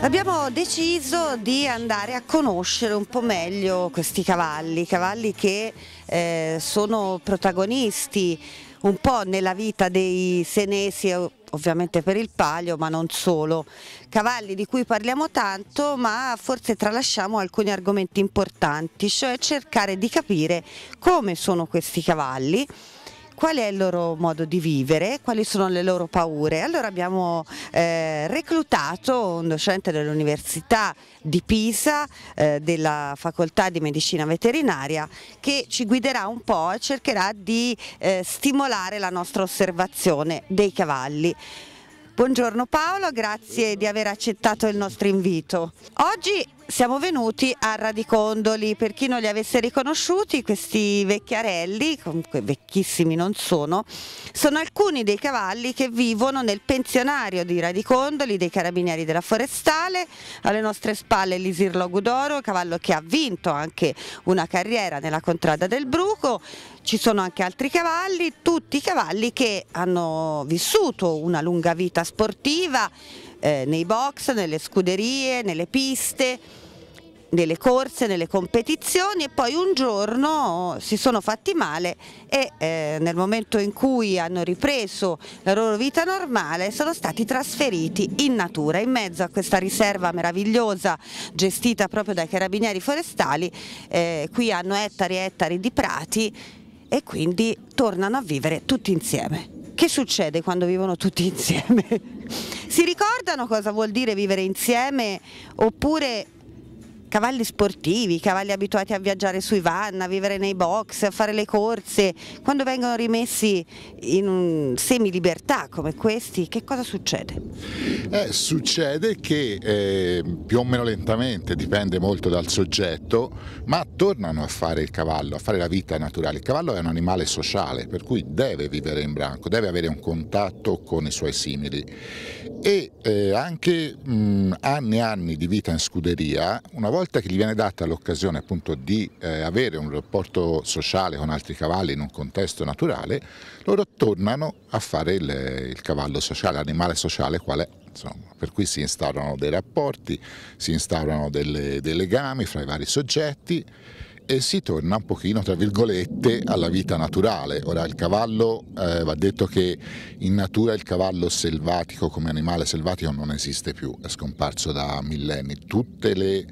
Abbiamo deciso di andare a conoscere un po' meglio questi cavalli, cavalli che eh, sono protagonisti un po' nella vita dei senesi, ovviamente per il palio, ma non solo. Cavalli di cui parliamo tanto, ma forse tralasciamo alcuni argomenti importanti, cioè cercare di capire come sono questi cavalli qual è il loro modo di vivere, quali sono le loro paure. Allora abbiamo eh, reclutato un docente dell'Università di Pisa, eh, della Facoltà di Medicina Veterinaria, che ci guiderà un po' e cercherà di eh, stimolare la nostra osservazione dei cavalli. Buongiorno Paolo, grazie di aver accettato il nostro invito. Oggi siamo venuti a Radicondoli, per chi non li avesse riconosciuti questi vecchiarelli, comunque vecchissimi non sono, sono alcuni dei cavalli che vivono nel pensionario di Radicondoli dei Carabinieri della Forestale, alle nostre spalle l'Isir Logudoro, cavallo che ha vinto anche una carriera nella contrada del Bruco, ci sono anche altri cavalli, tutti cavalli che hanno vissuto una lunga vita sportiva, eh, nei box, nelle scuderie, nelle piste, nelle corse, nelle competizioni e poi un giorno si sono fatti male e eh, nel momento in cui hanno ripreso la loro vita normale sono stati trasferiti in natura, in mezzo a questa riserva meravigliosa gestita proprio dai carabinieri forestali, eh, qui hanno ettari e ettari di prati e quindi tornano a vivere tutti insieme. Che succede quando vivono tutti insieme? si ricordano cosa vuol dire vivere insieme oppure cavalli sportivi, cavalli abituati a viaggiare sui van, a vivere nei box, a fare le corse, quando vengono rimessi in semi-libertà come questi, che cosa succede? Eh, succede che eh, più o meno lentamente, dipende molto dal soggetto, ma tornano a fare il cavallo, a fare la vita naturale. Il cavallo è un animale sociale, per cui deve vivere in branco, deve avere un contatto con i suoi simili e eh, anche mh, anni e anni di vita in scuderia, una volta volta che gli viene data l'occasione appunto di eh, avere un rapporto sociale con altri cavalli in un contesto naturale, loro tornano a fare il, il cavallo sociale, l'animale sociale quale Insomma, per cui si instaurano dei rapporti, si instaurano delle, dei legami fra i vari soggetti e si torna un pochino, tra virgolette, alla vita naturale. Ora il cavallo, eh, va detto che in natura il cavallo selvatico come animale selvatico non esiste più, è scomparso da millenni. Tutte le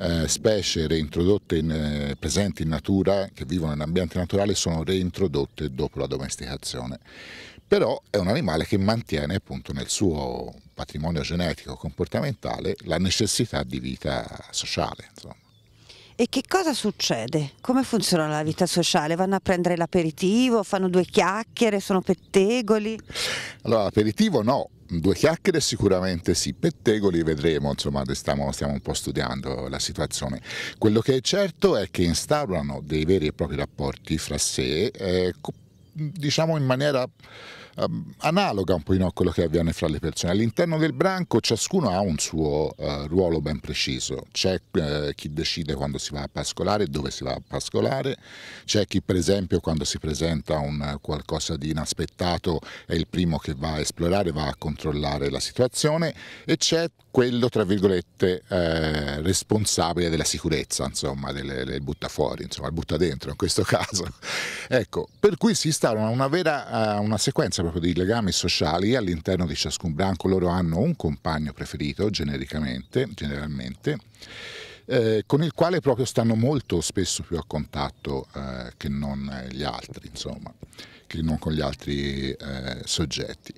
eh, specie reintrodotte in, eh, presenti in natura, che vivono in ambiente naturale, sono reintrodotte dopo la domesticazione. Però è un animale che mantiene appunto nel suo patrimonio genetico comportamentale la necessità di vita sociale. Insomma. E che cosa succede? Come funziona la vita sociale? Vanno a prendere l'aperitivo, fanno due chiacchiere, sono pettegoli? Allora, aperitivo no, due chiacchiere sicuramente sì, pettegoli vedremo, insomma stiamo, stiamo, un po' studiando la situazione. Quello che è certo è che instaurano dei veri e propri rapporti fra sé eh, diciamo in maniera ehm, analoga un pochino a quello che avviene fra le persone. All'interno del branco ciascuno ha un suo uh, ruolo ben preciso, c'è uh, chi decide quando si va a pascolare dove si va a pascolare, c'è chi per esempio quando si presenta un, qualcosa di inaspettato è il primo che va a esplorare, va a controllare la situazione e c'è quello tra virgolette eh, responsabile della sicurezza, insomma, del, del butta fuori, insomma, il butta dentro in questo caso. ecco, per cui si sta stare una, una vera eh, una sequenza proprio di legami sociali all'interno di ciascun branco. Loro hanno un compagno preferito genericamente, generalmente. Eh, con il quale proprio stanno molto spesso più a contatto eh, che non gli altri, insomma, che non con gli altri eh, soggetti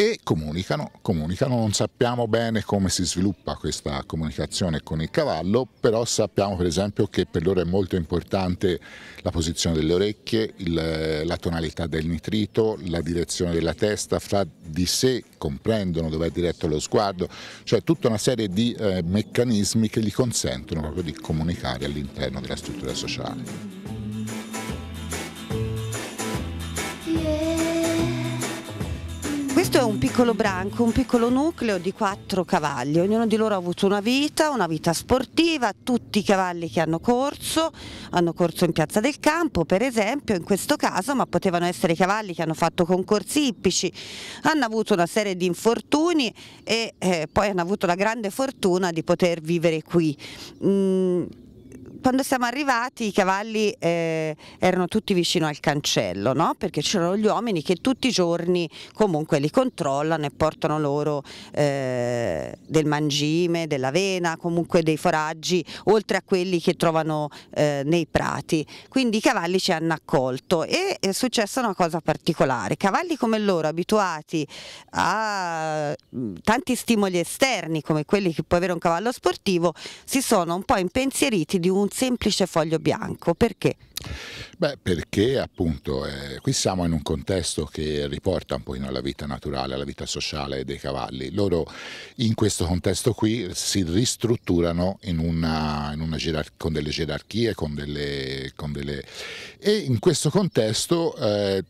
e comunicano, comunicano, non sappiamo bene come si sviluppa questa comunicazione con il cavallo, però sappiamo per esempio che per loro è molto importante la posizione delle orecchie, il, la tonalità del nitrito, la direzione della testa, fra di sé comprendono dove è diretto lo sguardo, cioè tutta una serie di eh, meccanismi che gli consentono proprio di comunicare all'interno della struttura sociale. Questo è un piccolo branco, un piccolo nucleo di quattro cavalli, ognuno di loro ha avuto una vita, una vita sportiva, tutti i cavalli che hanno corso, hanno corso in Piazza del Campo per esempio in questo caso, ma potevano essere cavalli che hanno fatto concorsi ippici, hanno avuto una serie di infortuni e eh, poi hanno avuto la grande fortuna di poter vivere qui. Mm, quando siamo arrivati i cavalli eh, erano tutti vicino al cancello, no? perché c'erano gli uomini che tutti i giorni comunque li controllano e portano loro eh, del mangime, dell'avena, comunque dei foraggi, oltre a quelli che trovano eh, nei prati. Quindi i cavalli ci hanno accolto e è successa una cosa particolare. Cavalli come loro, abituati a mm, tanti stimoli esterni come quelli che può avere un cavallo sportivo, si sono un po' impensieriti di un un semplice foglio bianco. Perché? Beh, perché appunto eh, qui siamo in un contesto che riporta un po' alla vita naturale, alla vita sociale dei cavalli. Loro in questo contesto qui si ristrutturano in una, in una con delle gerarchie, con delle, con delle... e in questo contesto eh,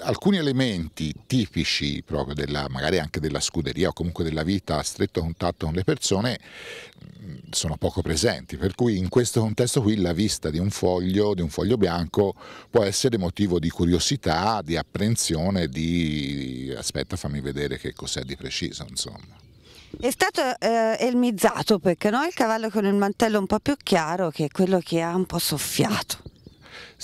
alcuni elementi tipici proprio della, magari anche della scuderia o comunque della vita a stretto contatto con le persone mm, sono poco presenti, per cui in questo contesto qui la vista di un foglio, di un foglio bianco può essere motivo di curiosità, di apprensione, di aspetta fammi vedere che cos'è di preciso insomma. È stato eh, elmizzato perché no? il cavallo con il mantello un po' più chiaro che è quello che ha un po' soffiato.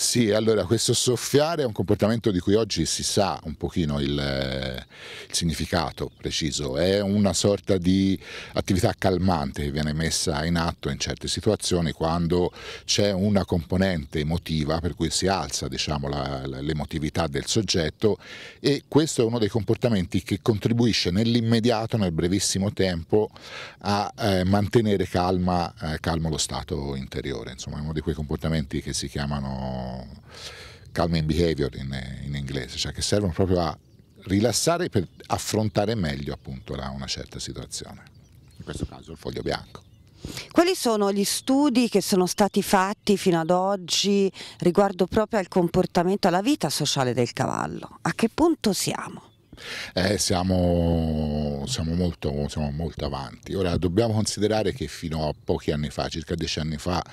Sì, allora questo soffiare è un comportamento di cui oggi si sa un pochino il, eh, il significato preciso, è una sorta di attività calmante che viene messa in atto in certe situazioni quando c'è una componente emotiva per cui si alza diciamo, l'emotività del soggetto e questo è uno dei comportamenti che contribuisce nell'immediato, nel brevissimo tempo a eh, mantenere calma, eh, calmo lo stato interiore, insomma è uno di quei comportamenti che si chiamano calming behavior in, in inglese, cioè che servono proprio a rilassare per affrontare meglio appunto la, una certa situazione, in questo caso il foglio bianco. Quali sono gli studi che sono stati fatti fino ad oggi riguardo proprio al comportamento, alla vita sociale del cavallo? A che punto siamo? eh, siamo, siamo, molto, siamo molto avanti. Ora dobbiamo considerare che fino a pochi anni fa, circa dieci anni fa,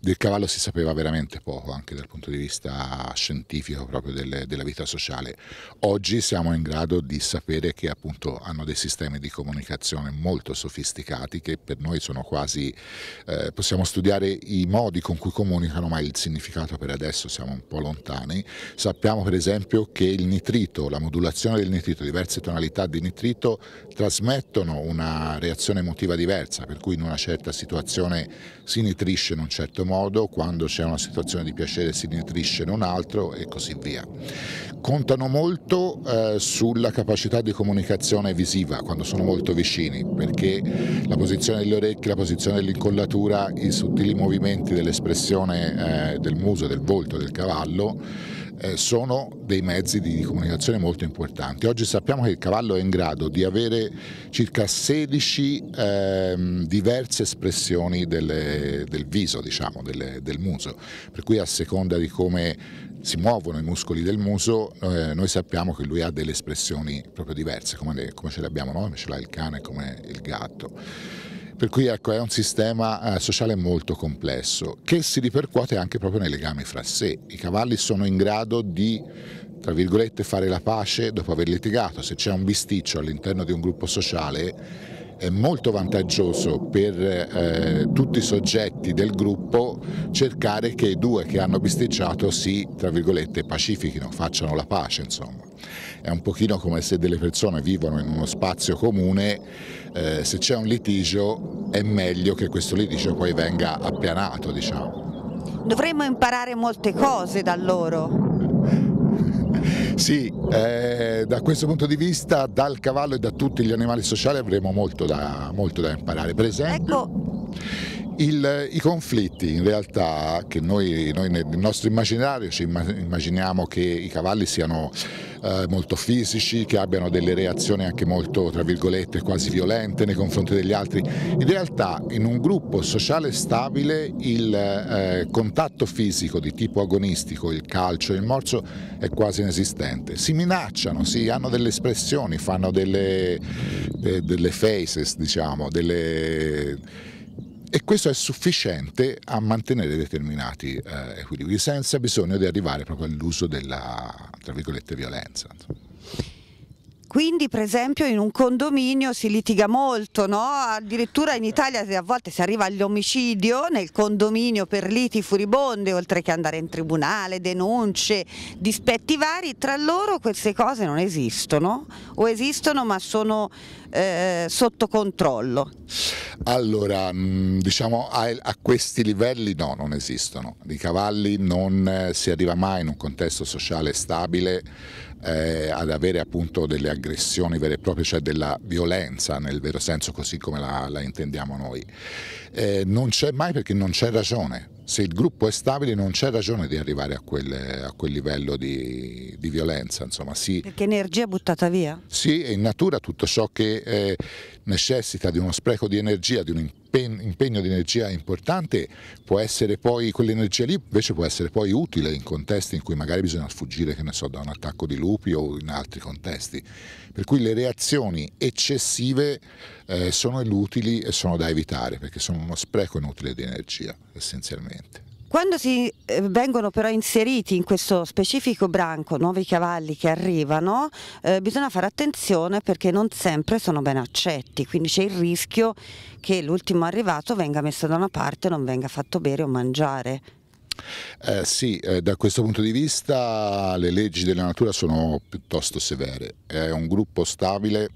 del cavallo si sapeva veramente poco, anche dal punto di vista scientifico proprio delle, della vita sociale. Oggi siamo in grado di sapere che appunto hanno dei sistemi di comunicazione molto sofisticati che per noi sono quasi, eh, possiamo studiare i modi con cui comunicano, ma il significato per adesso siamo un po' lontani. Sappiamo per esempio che il nitrito, la modulazione del nitrito, nitrito, diverse tonalità di nitrito trasmettono una reazione emotiva diversa, per cui in una certa situazione si nitrisce in un certo modo, quando c'è una situazione di piacere si nitrisce in un altro e così via. Contano molto eh, sulla capacità di comunicazione visiva quando sono molto vicini, perché la posizione delle orecchie, la posizione dell'incollatura, i sottili movimenti dell'espressione eh, del muso, del volto del cavallo eh, sono dei mezzi di, comunicazione molto importanti. Oggi sappiamo che il cavallo è in grado di avere circa 16 ehm, diverse espressioni delle, del viso, diciamo, delle, del muso, per cui a seconda di come si muovono i muscoli del muso, eh, noi sappiamo che lui ha delle espressioni proprio diverse, come, le, come ce le abbiamo noi, come ce l'ha il cane, come il gatto. Per cui ecco, è un sistema eh, sociale molto complesso che si ripercuote anche proprio nei legami fra sé. I cavalli sono in grado di tra virgolette fare la pace dopo aver litigato, se c'è un bisticcio all'interno di un gruppo sociale è molto vantaggioso per eh, tutti i soggetti del gruppo cercare che i due che hanno bisticciato si, tra virgolette, pacifichino, facciano la pace insomma. È un pochino come se delle persone vivono in uno spazio comune, eh, se c'è un litigio è meglio che questo litigio poi venga appianato diciamo. Dovremmo imparare molte cose da loro. Sì, eh, da questo punto di vista dal cavallo e da tutti gli animali sociali avremo molto da, molto da imparare. Per esempio, ecco. Il, I conflitti in realtà che noi, noi nel nostro immaginario ci immaginiamo che i cavalli siano eh, molto fisici, che abbiano delle reazioni anche molto tra virgolette quasi violente nei confronti degli altri. In realtà in un gruppo sociale stabile il eh, contatto fisico di tipo agonistico, il calcio e il morso è quasi inesistente. Si minacciano, si hanno delle espressioni, fanno delle, de, eh, delle faces, diciamo, delle e questo è sufficiente a mantenere determinati eh, equilibri senza bisogno di arrivare proprio all'uso della tra virgolette, violenza. Quindi per esempio in un condominio si litiga molto, no? addirittura in Italia a volte si arriva all'omicidio nel condominio per liti furibonde, oltre che andare in tribunale, denunce, dispetti vari, tra loro queste cose non esistono o esistono ma sono eh, sotto controllo? Allora, mm, diciamo a, a, questi livelli no, non esistono. I cavalli non eh, si arriva mai in un contesto sociale stabile eh, ad avere appunto delle aggressioni vere e proprie, cioè della violenza nel vero senso così come la, la intendiamo noi. Eh, non c'è mai perché non c'è ragione se il gruppo è stabile non c'è ragione di arrivare a, quelle, a quel livello di, di violenza. Insomma, sì. Perché energia è buttata via? Sì, in natura tutto ciò che eh, necessita di uno spreco di energia, di un impegno di energia importante, può essere poi quell'energia lì invece può essere poi utile in contesti in cui magari bisogna fuggire so, da un attacco di lupi o in altri contesti. Per cui le reazioni eccessive eh, sono inutili e sono da evitare perché sono uno spreco inutile di energia essenzialmente. Quando si, eh, vengono però inseriti in questo specifico branco nuovi cavalli che arrivano, eh, bisogna fare attenzione perché non sempre sono ben accetti, quindi c'è il rischio che l'ultimo arrivato venga messo da una parte e non venga fatto bere o mangiare. Eh, sì, eh, da questo punto di vista le leggi della natura sono piuttosto severe. È un gruppo stabile,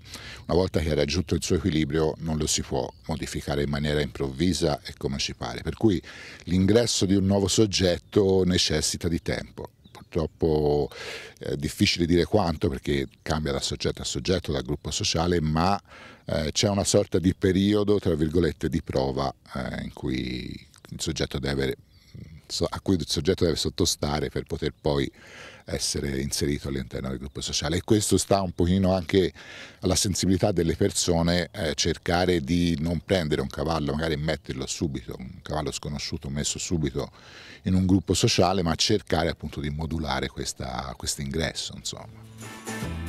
una volta che ha raggiunto il suo equilibrio non lo si può modificare in maniera improvvisa e come ci pare. Per cui l'ingresso di un nuovo soggetto necessita di tempo. Purtroppo è eh, difficile dire quanto perché cambia da soggetto a soggetto, da gruppo sociale, ma eh, c'è una sorta di periodo, tra virgolette, di prova eh, in cui il soggetto deve a cui il soggetto deve sottostare per poter poi essere inserito all'interno del gruppo sociale e questo sta un pochino anche alla sensibilità delle persone eh, cercare di non prendere un cavallo magari e metterlo subito, un cavallo sconosciuto messo subito in un gruppo sociale ma cercare appunto di modulare questo quest ingresso insomma.